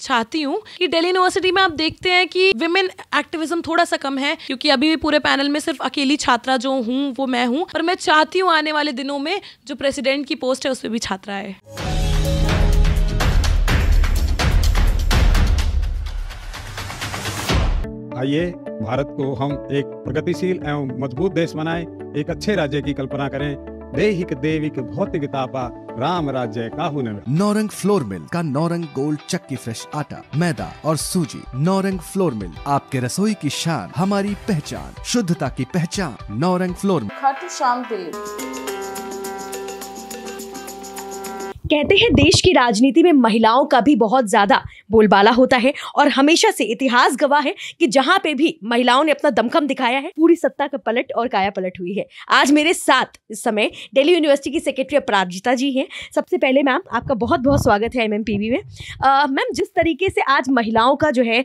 चाहती हूँ कि दिल्ली यूनिवर्सिटी में आप देखते हैं कि विमेन एक्टिविज्म थोड़ा सा कम है क्योंकि अभी भी पूरे पैनल में सिर्फ अकेली छात्रा जो हूँ वो मैं हूँ पर मैं चाहती हूँ आने वाले दिनों में जो प्रेसिडेंट की पोस्ट है उस पर भी छात्रा है आइए भारत को हम एक प्रगतिशील एवं मजबूत देश बनाएं, एक अच्छे राज्य की कल्पना करें देहिक देविक भौतिक तापा राम राज्य का नौरंग फ्लोर मिल का नौरंग गोल्ड चक्की फ्रेश आटा मैदा और सूजी नौरंग फ्लोर मिल आपके रसोई की शान हमारी पहचान शुद्धता की पहचान नौरंग फ्लोर मिल खाटू श्याम दिल्ली कहते हैं देश की राजनीति में महिलाओं का भी बहुत ज़्यादा बोलबाला होता है और हमेशा से इतिहास गवाह है कि जहां पे भी महिलाओं ने अपना दमखम दिखाया है पूरी सत्ता का पलट और काया पलट हुई है आज मेरे साथ इस समय दिल्ली यूनिवर्सिटी की सेक्रेटरी अपराजिता जी हैं सबसे पहले मैम आपका बहुत बहुत स्वागत है एम में मैम जिस तरीके से आज महिलाओं का जो है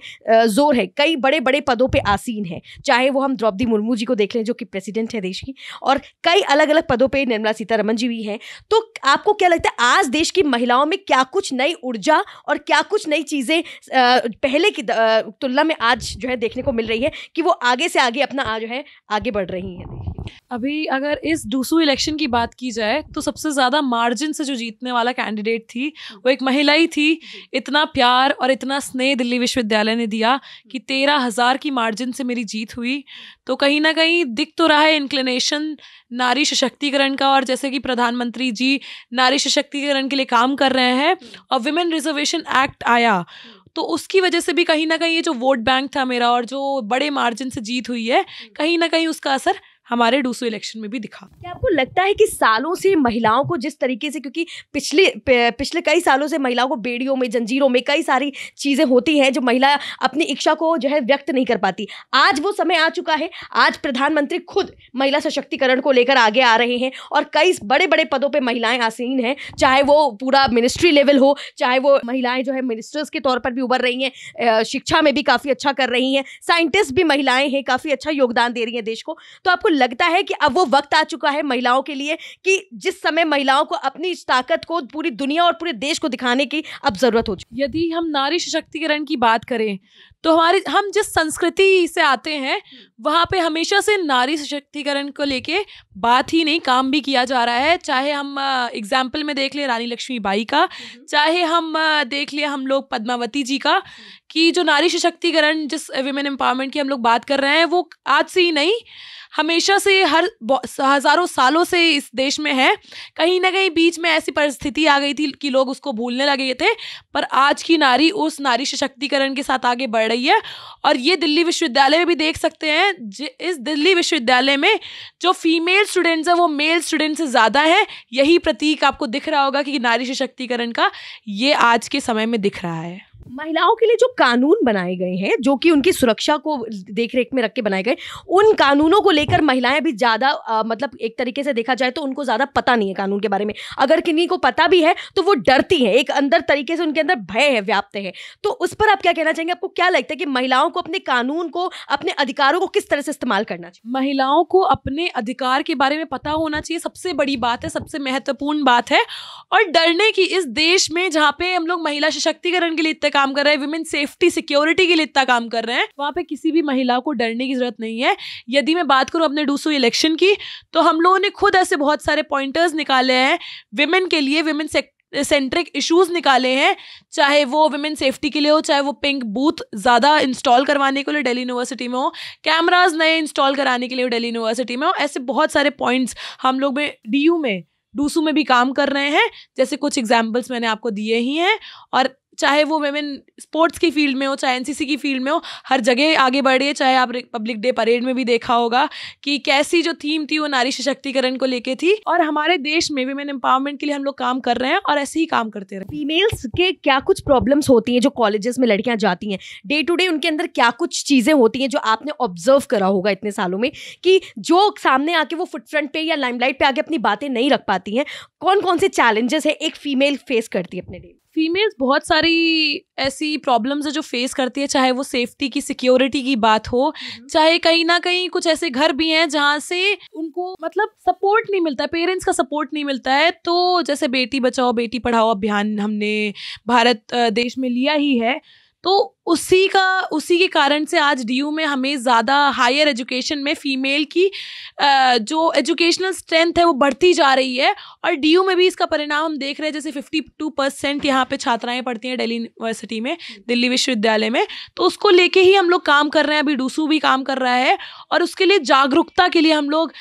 जोर है कई बड़े बड़े पदों पर आसीन है चाहे वो हम द्रौपदी मुर्मू जी को देख लें जो कि प्रेसिडेंट है देश की और कई अलग अलग पदों पर निर्मला सीतारमन जी भी हैं तो आपको क्या लगता है आज देश की महिलाओं में क्या कुछ नई ऊर्जा और क्या कुछ नई चीज़ें पहले की तुलना में आज जो है देखने को मिल रही है कि वो आगे से आगे अपना जो है आगे बढ़ रही हैं अभी अगर इस दूसू इलेक्शन की बात की जाए तो सबसे ज़्यादा मार्जिन से जो जीतने वाला कैंडिडेट थी वो एक महिला ही थी इतना प्यार और इतना स्नेह दिल्ली विश्वविद्यालय ने दिया कि हम्म। तेरह हज़ार की मार्जिन से मेरी जीत हुई तो कहीं ना कहीं दिख तो रहा है इंक्लिनेशन नारी सशक्तिकरण का और जैसे कि प्रधानमंत्री जी नारी सशक्तिकरण के लिए काम कर रहे हैं हम्म। और वुमेन रिजर्वेशन एक्ट आया हम्म। तो उसकी वजह से भी कहीं ना कहीं ये जो वोट बैंक था मेरा और जो बड़े मार्जिन से जीत हुई है कहीं ना कहीं उसका असर हमारे दूसरे इलेक्शन में भी दिखा क्या आपको लगता है कि सालों से महिलाओं को जिस तरीके से क्योंकि पिछले पिछले कई सालों से महिलाओं को बेड़ियों में जंजीरों में कई सारी चीज़ें होती हैं जो महिला अपनी इच्छा को जो है व्यक्त नहीं कर पाती आज वो समय आ चुका है आज प्रधानमंत्री खुद महिला सशक्तिकरण को लेकर आगे आ रहे हैं और कई बड़े बड़े पदों पर महिलाएं आसीन हैं चाहे वो पूरा मिनिस्ट्री लेवल हो चाहे वो महिलाएं जो है मिनिस्टर्स के तौर पर भी उभर रही हैं शिक्षा में भी काफ़ी अच्छा कर रही हैं साइंटिस्ट भी महिलाएं हैं काफ़ी अच्छा योगदान दे रही हैं देश को तो आपको लगता है कि अब वो वक्त आ चुका है महिलाओं के लिए कि जिस समय महिलाओं को अपनी इस ताकत को पूरी दुनिया और पूरे देश को दिखाने की अब ज़रूरत हो चुकी यदि हम नारी सशक्तिकरण की बात करें तो हमारे हम जिस संस्कृति से आते हैं वहाँ पे हमेशा से नारी सशक्तिकरण को लेके बात ही नहीं काम भी किया जा रहा है चाहे हम एग्जाम्पल में देख ले रानी लक्ष्मी बाई का हम्म। चाहे हम देख लें हम लोग पद्मावती जी का कि जो नारी सशक्तिकरण जिस वुमेन एम्पावरमेंट की हम लोग बात कर रहे हैं वो आज से ही नहीं हमेशा से हर हज़ारों सालों से इस देश में है कहीं ना कहीं बीच में ऐसी परिस्थिति आ गई थी कि लोग उसको भूलने लगे थे पर आज की नारी उस नारी सशक्तिकरण के साथ आगे बढ़ रही है और ये दिल्ली विश्वविद्यालय में भी देख सकते हैं इस दिल्ली विश्वविद्यालय में जो फीमेल स्टूडेंट्स हैं वो मेल स्टूडेंट से ज़्यादा हैं यही प्रतीक आपको दिख रहा होगा कि नारी सशक्तिकरण का ये आज के समय में दिख रहा है महिलाओं के लिए जो कानून बनाए गए हैं जो कि उनकी सुरक्षा को देख रेख में रख के बनाए गए उन कानूनों को लेकर महिलाएं भी ज़्यादा मतलब एक तरीके से देखा जाए तो उनको ज़्यादा पता नहीं है कानून के बारे में अगर किन्हीं को पता भी है तो वो डरती हैं एक अंदर तरीके से उनके अंदर भय है व्याप्त है तो उस पर आप क्या कहना चाहेंगे आपको क्या लगता है कि महिलाओं को अपने कानून को अपने अधिकारों को किस तरह से इस्तेमाल करना चाहिए महिलाओं को अपने अधिकार के बारे में पता होना चाहिए सबसे बड़ी बात है सबसे महत्वपूर्ण बात है और डरने की इस देश में जहाँ पे हम लोग महिला सशक्तिकरण के लिए इतने काम कर रहे हैं वुमेन सेफ्टी सिक्योरिटी के लिए इतना काम कर रहे हैं वहाँ पे किसी भी महिला को डरने की जरूरत नहीं है यदि मैं बात करूँ अपने डूसू इलेक्शन की तो हम लोगों ने खुद ऐसे बहुत सारे पॉइंटर्स निकाले हैं विमेन के लिए विमेन से सेंट्रिक इश्यूज निकाले हैं चाहे वो वुमेन सेफ्टी के लिए हो चाहे वो पिंक बूथ ज़्यादा इंस्टॉल करवाने के लिए दिल्ली यूनिवर्सिटी में हो कैमराज नए इंस्टॉल कराने के लिए दिल्ली यूनिवर्सिटी में हो ऐसे बहुत सारे पॉइंट्स हम लोग में डी में डूसू में भी काम कर रहे हैं जैसे कुछ एग्जाम्पल्स मैंने आपको दिए ही हैं और चाहे वो वेमेन स्पोर्ट्स की फील्ड में हो चाहे एनसीसी की फील्ड में हो हर जगह आगे बढ़े चाहे आप रिपब्लिक डे परेड में भी देखा होगा कि कैसी जो थीम थी वो नारी सशक्तिकरण को लेके थी और हमारे देश में वेमेन एम्पावरमेंट के लिए हम लोग काम कर रहे हैं और ऐसे ही काम करते रहे फीमेल्स के क्या कुछ प्रॉब्लम्स होती हैं जो कॉलेजेस में लड़कियां जाती हैं डे टू डे उनके अंदर क्या कुछ चीज़ें होती हैं जो आपने ऑब्जर्व करा होगा इतने सालों में कि जो सामने आके वो फुटफ्रंट पे या लाइमलाइट पे आके अपनी बातें नहीं रख पाती हैं कौन कौन से चैलेंजेस है एक फीमेल फेस करती है अपने डे फीमेल्स बहुत सारी ऐसी प्रॉब्लम्स है जो फेस करती है चाहे वो सेफ्टी की सिक्योरिटी की बात हो हम्म। चाहे कहीं ना कहीं कुछ ऐसे घर भी हैं जहाँ से उनको मतलब सपोर्ट नहीं मिलता है पेरेंट्स का सपोर्ट नहीं मिलता है तो जैसे बेटी बचाओ बेटी पढ़ाओ अभियान हमने भारत देश में लिया ही है तो उसी का उसी के कारण से आज डी में हमें ज़्यादा हायर एजुकेशन में फ़ीमेल की जो एजुकेशनल स्ट्रेंथ है वो बढ़ती जा रही है और डी में भी इसका परिणाम हम देख रहे हैं जैसे फिफ्टी टू परसेंट यहाँ पर छात्राएँ पढ़ती हैं दिल्ली यूनिवर्सिटी में दिल्ली विश्वविद्यालय में तो उसको लेके ही हम लोग काम कर रहे हैं अभी डूसू भी काम कर रहा है और उसके लिए जागरूकता के लिए हम लोग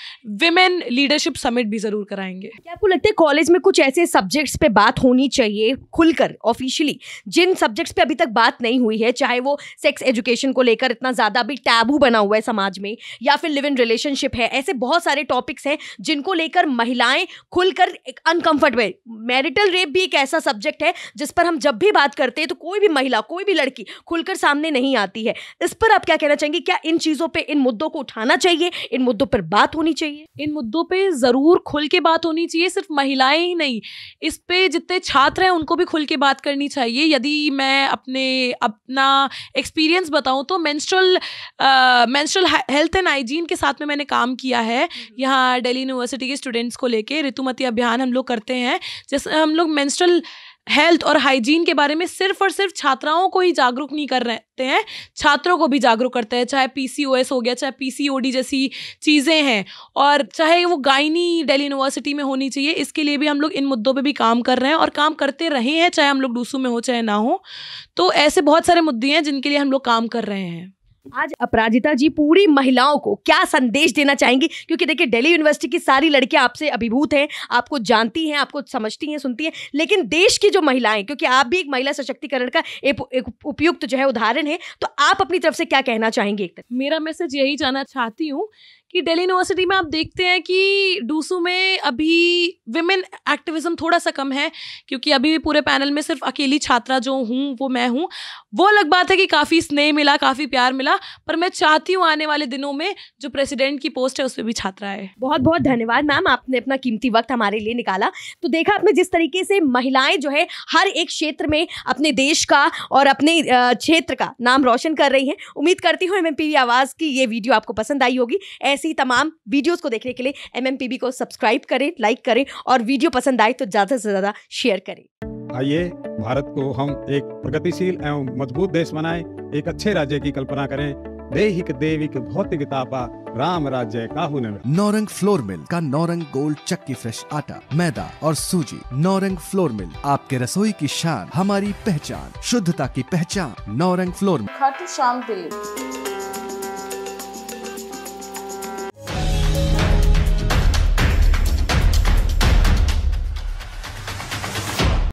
विमेन लीडरशिप समिट भी ज़रूर कराएंगे क्या आपको लगता है कॉलेज में कुछ ऐसे सब्जेक्ट्स पर बात होनी चाहिए खुलकर ऑफिशियली जिन सब्जेक्ट्स पर अभी तक बात नहीं हुई है चाहे वो सेक्स एजुकेशन को लेकर इतना ज़्यादा भी टैबू बना हुआ है समाज में या फिर लिव इन रिलेशनशिप है ऐसे बहुत सारे टॉपिक्स हैं जिनको लेकर महिलाएं खुलकर एक अनकम्फर्टेबल मैरिटल रेप भी एक ऐसा सब्जेक्ट है जिस पर हम जब भी बात करते हैं तो कोई भी महिला कोई भी लड़की खुलकर सामने नहीं आती है इस पर आप क्या कहना चाहेंगे क्या इन चीज़ों पर इन मुद्दों को उठाना चाहिए इन मुद्दों पर बात होनी चाहिए इन मुद्दों पर ज़रूर खुल के बात होनी चाहिए सिर्फ महिलाएं ही नहीं इस पर जितने छात्र हैं उनको भी खुल के बात करनी चाहिए यदि मैं अपने अपना एक्सपीरियंस बताऊँ तो menstrual menstrual health and hygiene के साथ में मैंने काम किया है हम्म। यहाँ दिल्ली यूनिवर्सिटी के स्टूडेंट्स को लेके ऋतुमती अभियान हम लोग करते हैं जैसे हम लोग मैंस्ट्रल हेल्थ और हाइजीन के बारे में सिर्फ और सिर्फ छात्राओं को ही जागरूक नहीं कर रहते हैं छात्रों को भी जागरूक करते हैं चाहे पीसीओएस हो गया चाहे पीसीओडी जैसी चीज़ें हैं और चाहे वो गायनी दिल्ली यूनिवर्सिटी में होनी चाहिए इसके लिए भी हम लोग इन मुद्दों पर भी काम कर रहे हैं और काम करते रहे हैं चाहे हम लोग डूसू में हो चाहे ना हो तो ऐसे बहुत सारे मुद्दे हैं जिनके लिए हम लोग काम कर रहे हैं आज अपराजिता जी पूरी महिलाओं को क्या संदेश देना चाहेंगी क्योंकि देखिए दिल्ली यूनिवर्सिटी की सारी लड़कियां आपसे अभिभूत हैं आपको जानती हैं आपको समझती हैं सुनती हैं लेकिन देश की जो महिलाएं क्योंकि आप भी एक महिला सशक्तिकरण का एक, एक उपयुक्त जो है उदाहरण है तो आप अपनी तरफ से क्या कहना चाहेंगे एक मेरा मैसेज यही जाना चाहती हूँ कि दिल्ली यूनिवर्सिटी में आप देखते हैं कि डूसू में अभी विमेन एक्टिविज्म थोड़ा सा कम है क्योंकि अभी भी पूरे पैनल में सिर्फ अकेली छात्रा जो हूँ वो मैं हूँ वो अलग बात है कि काफ़ी स्नेह मिला काफ़ी प्यार मिला पर मैं चाहती हूँ आने वाले दिनों में जो प्रेसिडेंट की पोस्ट है उस पर भी छात्रा है बहुत बहुत धन्यवाद मैम आपने अपना कीमती वक्त हमारे लिए निकाला तो देखा आपने जिस तरीके से महिलाएं जो है हर एक क्षेत्र में अपने देश का और अपने क्षेत्र का नाम रोशन कर रही हैं उम्मीद करती हूँ एम एम आवाज़ की ये वीडियो आपको पसंद आई होगी ऐसे ऐसी तमाम वीडियोस को देखने के लिए बी को सब्सक्राइब करें लाइक करें और वीडियो पसंद आए तो ज़्यादा से ज़्यादा शेयर करें आइए भारत को हम एक प्रगतिशील एवं मजबूत देश बनाएं एक अच्छे राज्य की कल्पना करें देहिक देविक भौतिक तापा राम राज्य काहू नौरंग फ्लोर मिल का नौरंग गोल्ड चक्की फ्रेश आटा मैदा और सूजी नौरंग फ्लोर मिल आपके रसोई की शान हमारी पहचान शुद्धता की पहचान नौरंग फ्लोर मिल खाटू श्याम दिल्ली